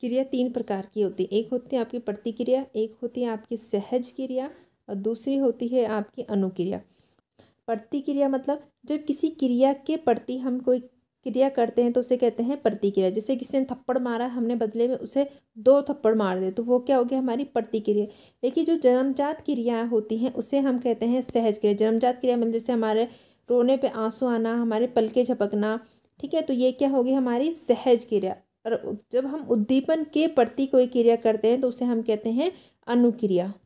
क्रिया तीन प्रकार की होती है एक होती है आपकी प्रतिक्रिया एक होती है आपकी सहज क्रिया और दूसरी होती है आपकी अनुक्रिया प्रतिक्रिया मतलब जब किसी क्रिया के प्रति हम कोई क्रिया करते हैं तो उसे कहते हैं प्रतिक्रिया जैसे किसी ने थप्पड़ मारा हमने बदले में उसे दो थप्पड़ मार दे तो वो क्या हो गया हमारी प्रतिक्रिया लेकिन जो जन्मजात क्रियाएँ होती हैं उसे हम कहते हैं सहज क्रिया जन्मजात क्रिया मतलब जैसे हमारे रोने पे आंसू आना हमारे पलके झपकना ठीक है तो ये क्या होगी हमारी सहज क्रिया और जब हम उद्दीपन के प्रति कोई क्रिया करते हैं तो उसे हम कहते हैं अनुक्रिया